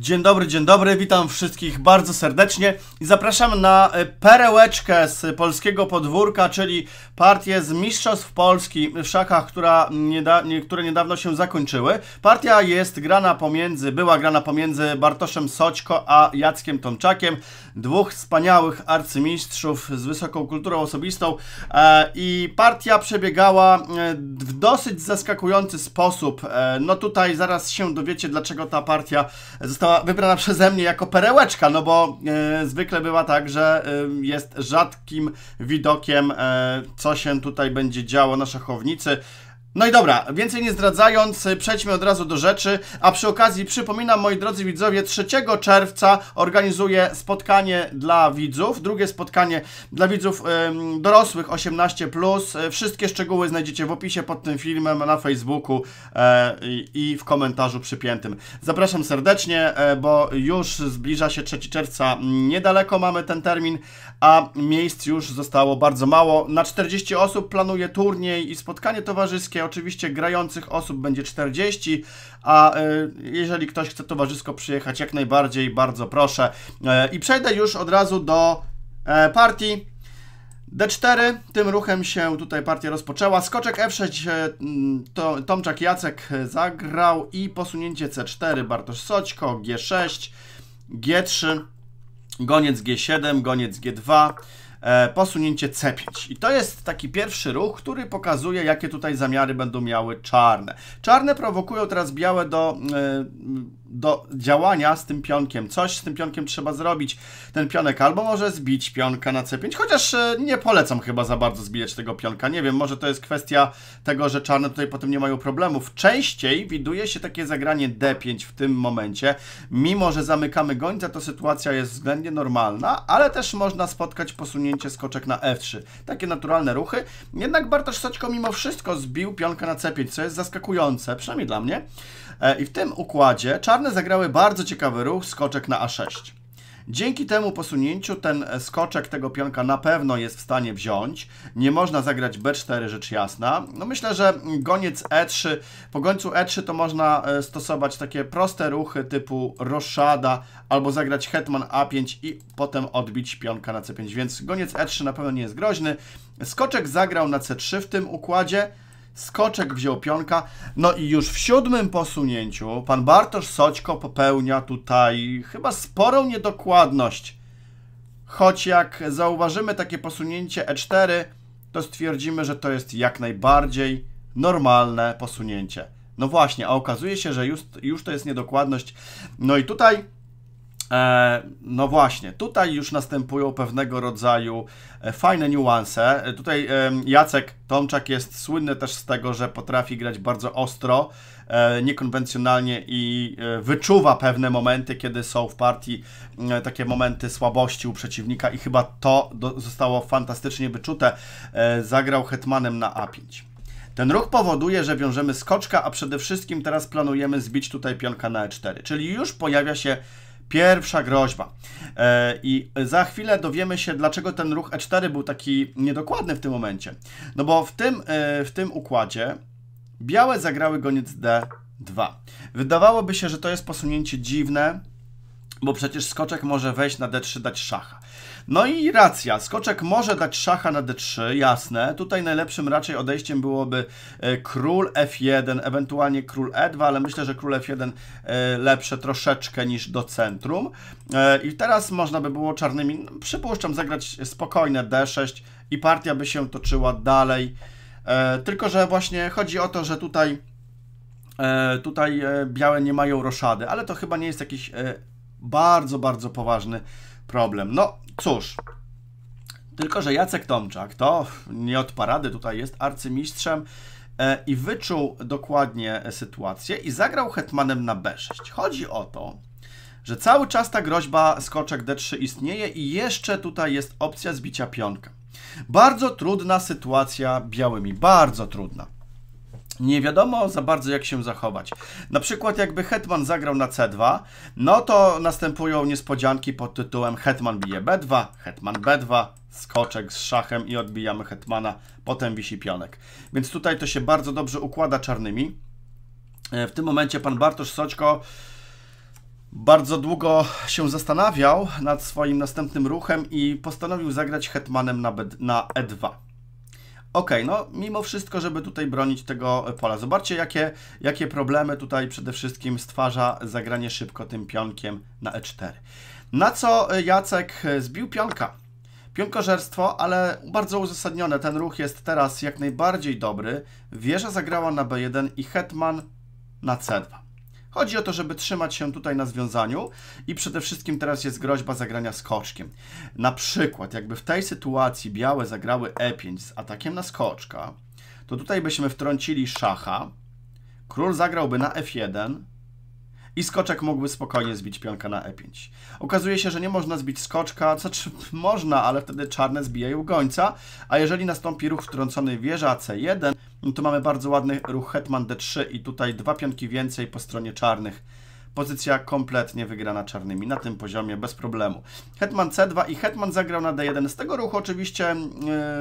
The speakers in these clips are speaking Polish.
Dzień dobry, dzień dobry, witam wszystkich bardzo serdecznie i zapraszam na e, perełeczkę z polskiego podwórka, czyli partię z Mistrzostw Polski w szachach, która nieda, nie, które niedawno się zakończyły. Partia jest grana pomiędzy, była grana pomiędzy Bartoszem Soćko a Jackiem Tomczakiem, dwóch wspaniałych arcymistrzów z wysoką kulturą osobistą e, i partia przebiegała e, w dosyć zaskakujący sposób. No tutaj zaraz się dowiecie, dlaczego ta partia została wybrana, wybrana przeze mnie jako perełeczka, no bo e, zwykle była tak, że e, jest rzadkim widokiem, e, co się tutaj będzie działo na szachownicy. No i dobra, więcej nie zdradzając, y, przejdźmy od razu do rzeczy, a przy okazji przypominam, moi drodzy widzowie, 3 czerwca organizuję spotkanie dla widzów, drugie spotkanie dla widzów ym, dorosłych 18+, y, wszystkie szczegóły znajdziecie w opisie pod tym filmem, na Facebooku yy, i w komentarzu przypiętym. Zapraszam serdecznie, yy, bo już zbliża się 3 czerwca, niedaleko mamy ten termin, a miejsc już zostało bardzo mało. Na 40 osób planuję turniej i spotkanie towarzyskie, towarzyskie. Oczywiście grających osób będzie 40, a e, jeżeli ktoś chce towarzysko przyjechać, jak najbardziej, bardzo proszę. E, I przejdę już od razu do e, partii. D4, tym ruchem się tutaj partia rozpoczęła. Skoczek F6 to, Tomczak Jacek zagrał i posunięcie C4 Bartosz Soćko, G6, G3, goniec G7, goniec G2, E, posunięcie C5. I to jest taki pierwszy ruch, który pokazuje, jakie tutaj zamiary będą miały czarne. Czarne prowokują teraz białe do e, do działania z tym pionkiem. Coś z tym pionkiem trzeba zrobić. Ten pionek albo może zbić pionka na C5, chociaż e, nie polecam chyba za bardzo zbijać tego pionka. Nie wiem, może to jest kwestia tego, że czarne tutaj potem nie mają problemów. Częściej widuje się takie zagranie D5 w tym momencie. Mimo, że zamykamy gońca, to sytuacja jest względnie normalna, ale też można spotkać posunięcie skoczek na F3. Takie naturalne ruchy. Jednak Bartosz Soćko mimo wszystko zbił pionka na C5, co jest zaskakujące, przynajmniej dla mnie. E, I w tym układzie czarne Czarne zagrały bardzo ciekawy ruch, skoczek na A6. Dzięki temu posunięciu ten e, skoczek tego pionka na pewno jest w stanie wziąć. Nie można zagrać B4, rzecz jasna. No myślę, że goniec E3, po gońcu E3 to można e, stosować takie proste ruchy typu roszada albo zagrać hetman A5 i potem odbić pionka na C5, więc goniec E3 na pewno nie jest groźny. Skoczek zagrał na C3 w tym układzie. Skoczek wziął pionka. No i już w siódmym posunięciu pan Bartosz Soćko popełnia tutaj chyba sporą niedokładność. Choć jak zauważymy takie posunięcie E4, to stwierdzimy, że to jest jak najbardziej normalne posunięcie. No właśnie, a okazuje się, że już, już to jest niedokładność. No i tutaj E, no właśnie, tutaj już następują pewnego rodzaju e, fajne niuanse. E, tutaj Jacek Tomczak jest słynny też z tego, że potrafi grać bardzo ostro, niekonwencjonalnie i wyczuwa pewne momenty, kiedy są w partii takie momenty słabości u przeciwnika i chyba to zostało fantastycznie wyczute. Zagrał hetmanem na A5. Ten ruch powoduje, że wiążemy skoczka, a przede wszystkim teraz planujemy zbić tutaj pionka na E4, czyli już pojawia się Pierwsza groźba. E, I za chwilę dowiemy się, dlaczego ten ruch E4 był taki niedokładny w tym momencie. No bo w tym, e, w tym układzie białe zagrały goniec D2. Wydawałoby się, że to jest posunięcie dziwne, bo przecież skoczek może wejść na D3, dać szacha. No i racja, skoczek może dać szacha na d3, jasne. Tutaj najlepszym raczej odejściem byłoby e, król f1, ewentualnie król e2, ale myślę, że król f1 e, lepsze troszeczkę niż do centrum. E, I teraz można by było czarnymi, no, przypuszczam, zagrać spokojne d6 i partia by się toczyła dalej. Tylko, że właśnie chodzi o to, że tutaj tutaj białe nie mają roszady, ale to chyba nie jest jakiś bardzo, bardzo poważny problem. No, Cóż, tylko że Jacek Tomczak to nie od parady tutaj jest arcymistrzem e, i wyczuł dokładnie sytuację i zagrał hetmanem na B6. Chodzi o to, że cały czas ta groźba skoczek D3 istnieje i jeszcze tutaj jest opcja zbicia pionka. Bardzo trudna sytuacja białymi, bardzo trudna nie wiadomo za bardzo jak się zachować. Na przykład jakby Hetman zagrał na C2, no to następują niespodzianki pod tytułem Hetman bije B2, Hetman B2, skoczek z szachem i odbijamy Hetmana, potem wisi pionek. Więc tutaj to się bardzo dobrze układa czarnymi. E, w tym momencie pan Bartosz Soćko bardzo długo się zastanawiał nad swoim następnym ruchem i postanowił zagrać hetmanem na, na E2 ok, no mimo wszystko, żeby tutaj bronić tego pola. Zobaczcie, jakie, jakie problemy tutaj przede wszystkim stwarza zagranie szybko tym pionkiem na e4. Na co Jacek zbił pionka. Pionkożerstwo, ale bardzo uzasadnione. Ten ruch jest teraz jak najbardziej dobry. Wieża zagrała na b1 i hetman na c2. Chodzi o to, żeby trzymać się tutaj na związaniu i przede wszystkim teraz jest groźba zagrania skoczkiem. Na przykład, jakby w tej sytuacji białe zagrały e5 z atakiem na skoczka, to tutaj byśmy wtrącili szacha, król zagrałby na f1 i skoczek mógłby spokojnie zbić pionka na e5. Okazuje się, że nie można zbić skoczka, co czy znaczy, można, ale wtedy czarne zbijają gońca, a jeżeli nastąpi ruch wtrącony wieża c1, no tu mamy bardzo ładny ruch hetman d3 i tutaj dwa pionki więcej po stronie czarnych. Pozycja kompletnie wygrana czarnymi na tym poziomie bez problemu. Hetman c2 i hetman zagrał na d1. Z tego ruchu oczywiście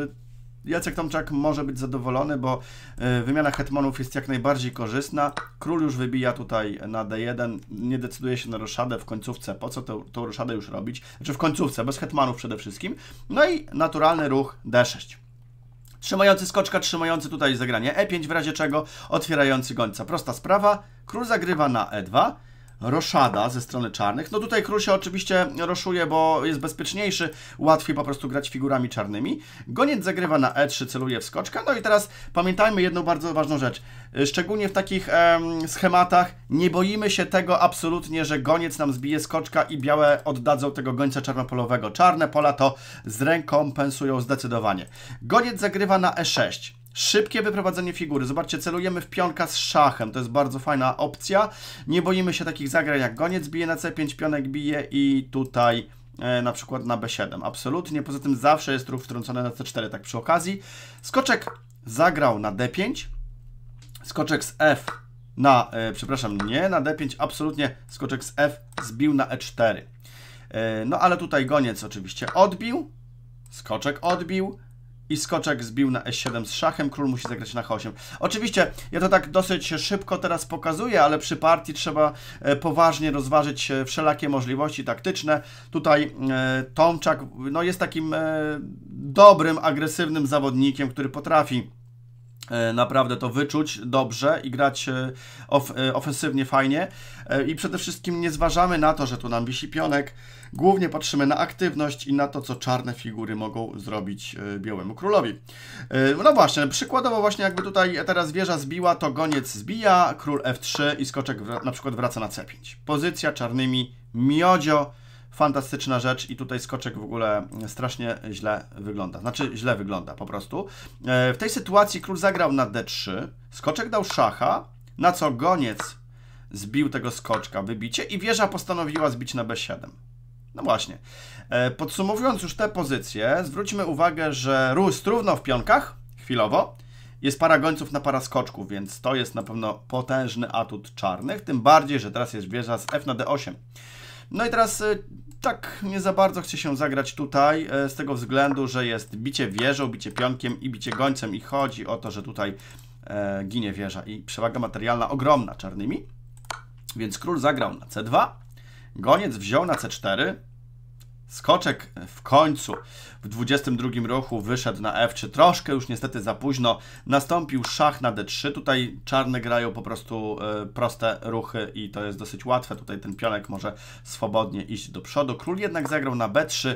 yy, Jacek Tomczak może być zadowolony, bo yy, wymiana hetmanów jest jak najbardziej korzystna. Król już wybija tutaj na d1, nie decyduje się na roszadę w końcówce. Po co tą, tą roszadę już robić? Znaczy w końcówce, bez hetmanów przede wszystkim. No i naturalny ruch d6. Trzymający skoczka, trzymający tutaj zagranie E5 w razie czego, otwierający gońca. Prosta sprawa, król zagrywa na E2, Roszada ze strony czarnych. No tutaj król się oczywiście roszuje, bo jest bezpieczniejszy, łatwiej po prostu grać figurami czarnymi. Goniec zagrywa na E3, celuje w skoczka. No i teraz pamiętajmy jedną bardzo ważną rzecz. Szczególnie w takich em, schematach nie boimy się tego absolutnie, że goniec nam zbije skoczka i białe oddadzą tego gońca czarnopolowego. Czarne pola to zrekompensują zdecydowanie. Goniec zagrywa na E6. Szybkie wyprowadzenie figury. Zobaczcie, celujemy w pionka z szachem. To jest bardzo fajna opcja. Nie boimy się takich zagrań jak goniec bije na C5, pionek bije i tutaj e, na przykład na B7. Absolutnie. Poza tym zawsze jest ruch wtrącony na C4, tak przy okazji. Skoczek zagrał na D5. Skoczek z F na, e, przepraszam, nie na D5. Absolutnie skoczek z F zbił na E4. E, no ale tutaj goniec oczywiście odbił. Skoczek odbił i skoczek zbił na s 7 z szachem, król musi zagrać na h8. Oczywiście ja to tak dosyć szybko teraz pokazuję, ale przy partii trzeba e, poważnie rozważyć e, wszelakie możliwości taktyczne. Tutaj e, Tomczak no, jest takim dobrym, agresywnym zawodnikiem, który potrafi E, naprawdę to wyczuć dobrze i grać e, of, e, ofensywnie fajnie i przede wszystkim nie zważamy na to, że tu nam wisi pionek, głównie patrzymy na aktywność i na to, co czarne figury mogą zrobić białemu królowi. No właśnie, przykładowo właśnie jakby tutaj teraz wieża zbiła, to goniec zbija, król f3 i skoczek na przykład wraca na c5. Pozycja czarnymi miodzio Fantastyczna rzecz i tutaj skoczek w ogóle strasznie źle wygląda. Znaczy źle wygląda po prostu. E, w tej sytuacji król zagrał na d3, skoczek dał szacha, na co goniec zbił tego skoczka, wybicie i wieża postanowiła zbić na b7. No właśnie. E, podsumowując już te pozycje, zwróćmy uwagę, że rósł równo w pionkach, chwilowo, jest para gońców na para skoczków, więc to jest na pewno potężny atut czarnych, tym bardziej, że teraz jest wieża z F na D8. No i teraz e, tak nie za bardzo chce się zagrać tutaj, e, z tego względu, że jest bicie wieżą, bicie pionkiem i bicie gońcem i chodzi o to, że tutaj e, ginie wieża i przewaga materialna ogromna czarnymi. Więc król zagrał na c2, goniec wziął na c4, Skoczek w końcu w 22 ruchu wyszedł na F3. Troszkę już niestety za późno. Nastąpił szach na D3. Tutaj czarne grają po prostu e, proste ruchy i to jest dosyć łatwe. Tutaj ten pionek może swobodnie iść do przodu. Król jednak zagrał na B3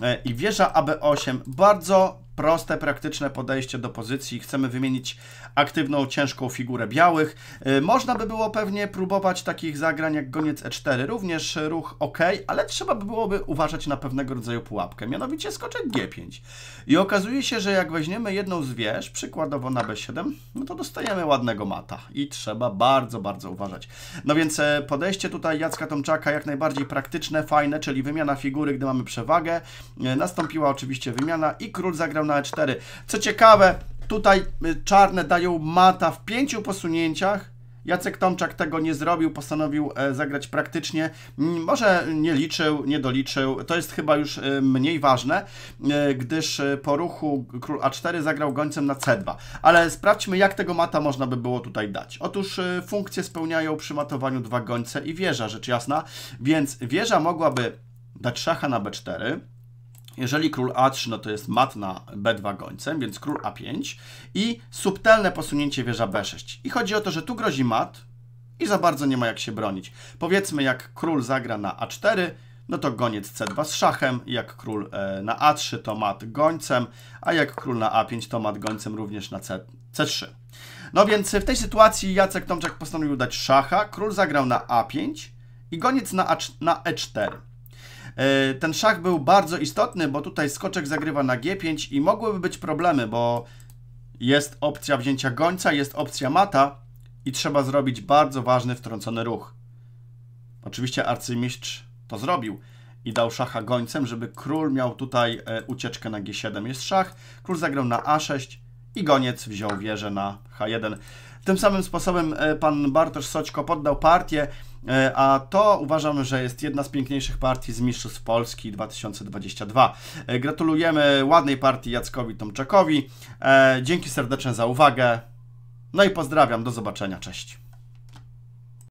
e, i wieża AB8 bardzo proste, praktyczne podejście do pozycji. Chcemy wymienić aktywną, ciężką figurę białych. Y, można by było pewnie próbować takich zagrań jak goniec e4, również ruch ok, ale trzeba by byłoby uważać na pewnego rodzaju pułapkę, mianowicie skoczek g5. I okazuje się, że jak weźmiemy jedną z wież, przykładowo na b7, no to dostajemy ładnego mata i trzeba bardzo, bardzo uważać. No więc e, podejście tutaj Jacka Tomczaka jak najbardziej praktyczne, fajne, czyli wymiana figury, gdy mamy przewagę. E, nastąpiła oczywiście wymiana i król zagrał na E4. Co ciekawe, tutaj y, czarne dają mata w pięciu posunięciach, Jacek Tomczak tego nie zrobił, postanowił e, zagrać praktycznie. Może nie liczył, nie doliczył, to jest chyba już y, mniej ważne, y, gdyż po ruchu król A4 zagrał gońcem na C2. Ale sprawdźmy, jak tego mata można by było tutaj dać. Otóż funkcje spełniają przy matowaniu dwa gońce i wieża, rzecz jasna, więc wieża mogłaby dać szacha na B4, jeżeli król A3, no to jest mat na B2 gońcem, więc król A5 i subtelne posunięcie wieża B6. I chodzi o to, że tu grozi mat i za bardzo nie ma jak się bronić. Powiedzmy, jak król zagra na A4, no to goniec C2 z szachem, jak król e, na A3 to mat gońcem, a jak król na A5 to mat gońcem również na C, 3 No więc w tej sytuacji Jacek Tomczak postanowił dać szacha, król zagrał na A5 i goniec na, A, na E4. E, ten szach był bardzo istotny, bo tutaj skoczek zagrywa na G5 i mogłyby być problemy, bo jest opcja wzięcia gońca, jest opcja mata i trzeba zrobić bardzo ważny wtrącony ruch. Oczywiście arcymistrz to zrobił i dał szacha gońcem, żeby król miał tutaj e, ucieczkę na G7. Jest szach, król zagrał na A6 i goniec wziął wieżę na H1. Tym samym sposobem e, pan Bartosz Soćko poddał partię. E, a to uważam, że jest jedna z piękniejszych partii z Mistrzostw Polski 2022. E, gratulujemy ładnej partii Jackowi Tomczakowi. E, dzięki serdecznie za uwagę. No i pozdrawiam, do zobaczenia, cześć.